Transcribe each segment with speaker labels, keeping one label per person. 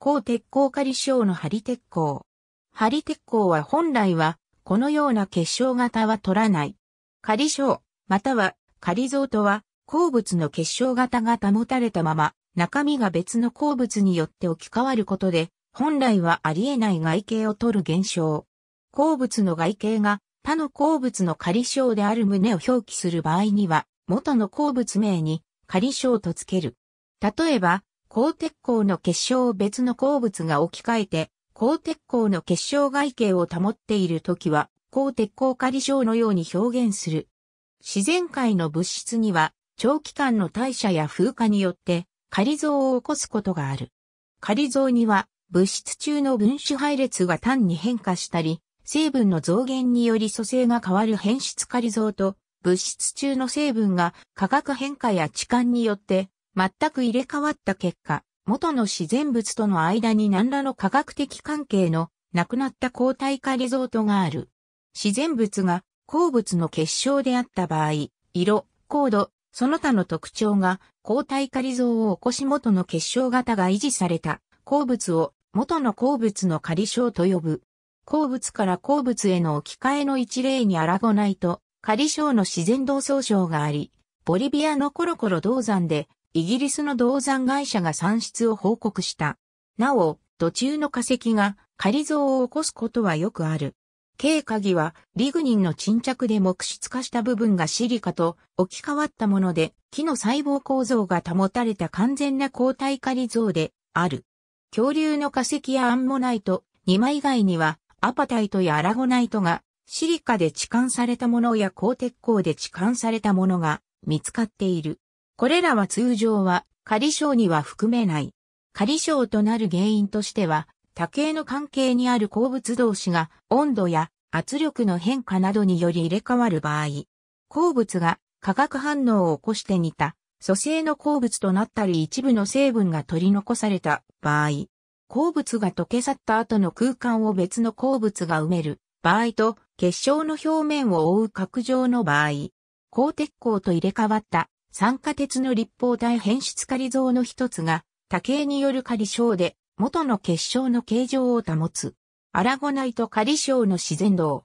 Speaker 1: 鋼鉄鋼仮称の針鉄鋼。針鉄鋼は本来は、このような結晶型は取らない。仮称、または仮像とは、鉱物の結晶型が保たれたまま、中身が別の鉱物によって置き換わることで、本来はありえない外形を取る現象。鉱物の外形が他の鉱物の仮称である旨を表記する場合には、元の鉱物名に仮称とつける。例えば、鋼鉄鋼の結晶を別の鉱物が置き換えて、鋼鉄鋼の結晶外形を保っているときは、鋼鉄鋼仮晶のように表現する。自然界の物質には、長期間の代謝や風化によって、仮像を起こすことがある。仮像には、物質中の分子配列が単に変化したり、成分の増減により組成が変わる変質仮像と、物質中の成分が化学変化や置換によって全く入れ替わった結果、元の自然物との間に何らの科学的関係のなくなった抗体化リゾートがある。自然物が鉱物の結晶であった場合、色、高度、その他の特徴が抗体化リゾを起こし元の結晶型が維持された鉱物を元の鉱物の仮称と呼ぶ。鉱物から鉱物への置き換えの一例に抗ないと仮称の自然同層症があり、ボリビアのコロコロ銅山でイギリスの銅山会社が産出を報告した。なお、土中の化石が仮像を起こすことはよくある。軽鍵はリグニンの沈着で木質化した部分がシリカと置き換わったもので、木の細胞構造が保たれた完全な抗体仮像である。恐竜の化石やアンモナイト、2枚以外にはアパタイトやアラゴナイトがシリカで置換されたものや鋼鉄鋼で置換されたものが見つかっている。これらは通常は仮症には含めない。仮症となる原因としては、多形の関係にある鉱物同士が温度や圧力の変化などにより入れ替わる場合、鉱物が化学反応を起こして似た、組成の鉱物となったり一部の成分が取り残された場合、鉱物が溶け去った後の空間を別の鉱物が埋める場合と結晶の表面を覆う角状の場合、鋼鉄鋼と入れ替わった酸化鉄の立方体変質仮像の一つが、多形による仮称で、元の結晶の形状を保つ。アラゴナイト仮称の自然道。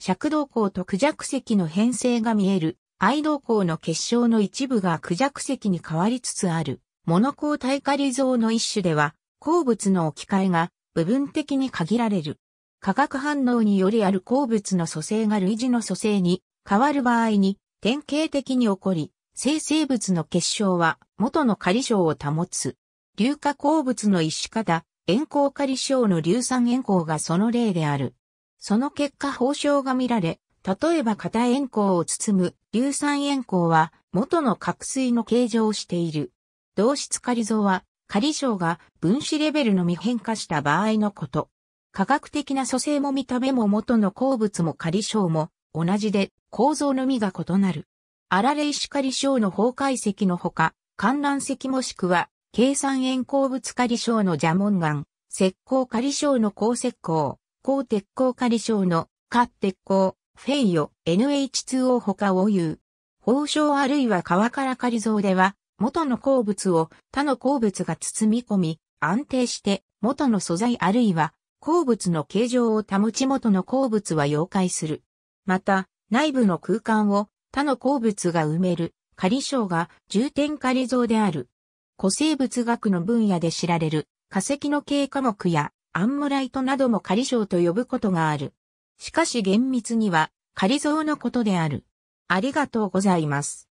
Speaker 1: 尺銅光と孔雀石の変成が見える。愛銅光の結晶の一部が孔雀石に変わりつつある。モノ光体仮像の一種では、鉱物の置き換えが部分的に限られる。化学反応によりある鉱物の組成が類似の組成に変わる場合に典型的に起こり、生成物の結晶は元の仮晶を保つ。硫化鉱物の一種型、塩鉱仮晶の硫酸塩鉱がその例である。その結果報晶が見られ、例えば型塩鉱を包む硫酸塩鉱は元の角水の形状をしている。同質仮像は仮晶が分子レベルのみ変化した場合のこと。科学的な組成も見た目も元の鉱物も仮晶も同じで構造のみが異なる。あられ石狩省の崩壊石のほか、観覧石もしくは、計算円鉱物狩省の蛇紋岩、石膏狩省の鉱石膏、鉱鉄鋼狩省の、ッ鉄鉱、フェイヨ、NH2O ほかを言う。宝章あるいは川からり像では、元の鉱物を他の鉱物が包み込み、安定して元の素材あるいは鉱物の形状を保ち元の鉱物は溶解する。また、内部の空間を他の鉱物が埋める、仮称が重点仮像である。古生物学の分野で知られる化石の経過目やアンモライトなども仮称と呼ぶことがある。しかし厳密には仮像のことである。ありがとうございます。